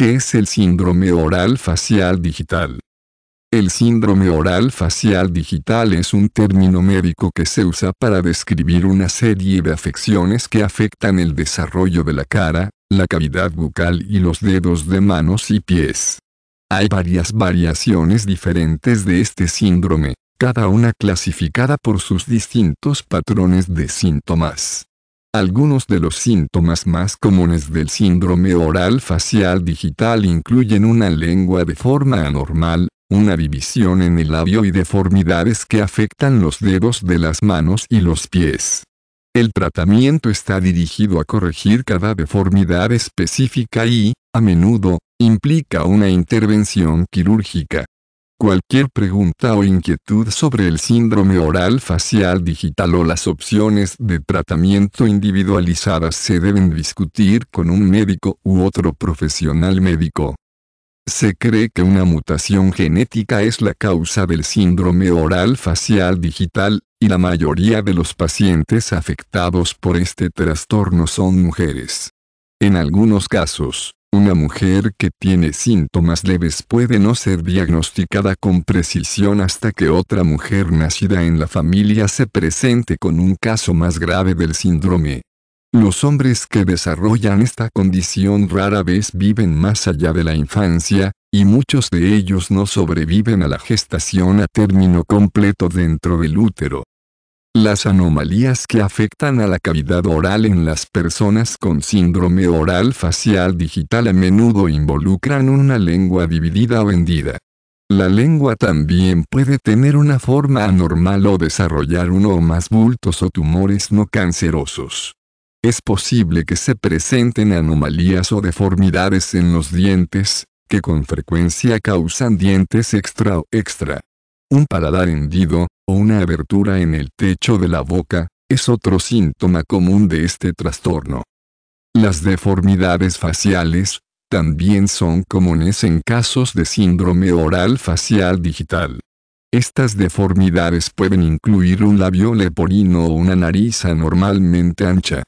¿Qué es el síndrome oral facial digital. El síndrome oral facial digital es un término médico que se usa para describir una serie de afecciones que afectan el desarrollo de la cara, la cavidad bucal y los dedos de manos y pies. Hay varias variaciones diferentes de este síndrome, cada una clasificada por sus distintos patrones de síntomas. Algunos de los síntomas más comunes del síndrome oral facial digital incluyen una lengua de forma anormal, una división en el labio y deformidades que afectan los dedos de las manos y los pies. El tratamiento está dirigido a corregir cada deformidad específica y, a menudo, implica una intervención quirúrgica. Cualquier pregunta o inquietud sobre el síndrome oral facial digital o las opciones de tratamiento individualizadas se deben discutir con un médico u otro profesional médico. Se cree que una mutación genética es la causa del síndrome oral facial digital, y la mayoría de los pacientes afectados por este trastorno son mujeres. En algunos casos, una mujer que tiene síntomas leves puede no ser diagnosticada con precisión hasta que otra mujer nacida en la familia se presente con un caso más grave del síndrome. Los hombres que desarrollan esta condición rara vez viven más allá de la infancia, y muchos de ellos no sobreviven a la gestación a término completo dentro del útero. Las anomalías que afectan a la cavidad oral en las personas con síndrome oral facial digital a menudo involucran una lengua dividida o hendida. La lengua también puede tener una forma anormal o desarrollar uno o más bultos o tumores no cancerosos. Es posible que se presenten anomalías o deformidades en los dientes, que con frecuencia causan dientes extra o extra un paladar hendido, o una abertura en el techo de la boca, es otro síntoma común de este trastorno. Las deformidades faciales, también son comunes en casos de síndrome oral facial digital. Estas deformidades pueden incluir un labio leporino o una nariz anormalmente ancha.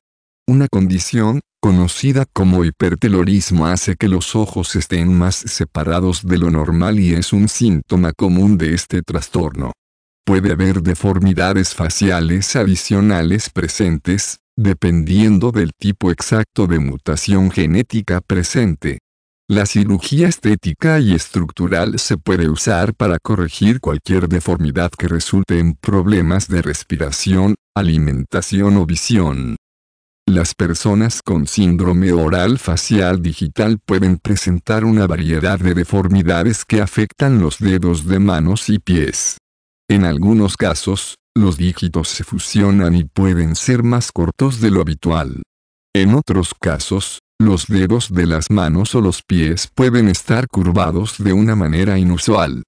Una condición, conocida como hipertelorismo, hace que los ojos estén más separados de lo normal y es un síntoma común de este trastorno. Puede haber deformidades faciales adicionales presentes, dependiendo del tipo exacto de mutación genética presente. La cirugía estética y estructural se puede usar para corregir cualquier deformidad que resulte en problemas de respiración, alimentación o visión. Las personas con síndrome oral facial digital pueden presentar una variedad de deformidades que afectan los dedos de manos y pies. En algunos casos, los dígitos se fusionan y pueden ser más cortos de lo habitual. En otros casos, los dedos de las manos o los pies pueden estar curvados de una manera inusual.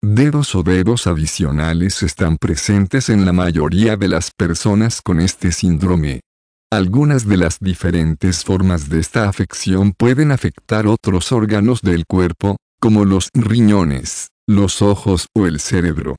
Dedos o dedos adicionales están presentes en la mayoría de las personas con este síndrome. Algunas de las diferentes formas de esta afección pueden afectar otros órganos del cuerpo, como los riñones, los ojos o el cerebro.